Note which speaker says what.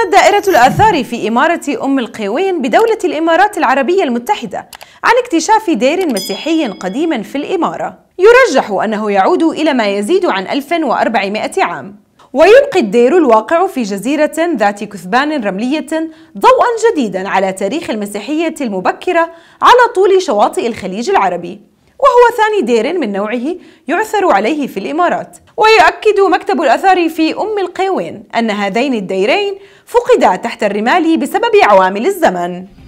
Speaker 1: أعلنت دائرة الآثار في إمارة أم القيوين بدولة الإمارات العربية المتحدة عن اكتشاف دير مسيحي قديم في الإمارة يرجح أنه يعود إلى ما يزيد عن 1400 عام ويلقي الدير الواقع في جزيرة ذات كثبان رملية ضوءا جديدا على تاريخ المسيحية المبكرة على طول شواطئ الخليج العربي وهو ثاني دير من نوعه يعثر عليه في الإمارات ويؤكد مكتب الأثر في أم القيوين أن هذين الديرين فقدا تحت الرمال بسبب عوامل الزمن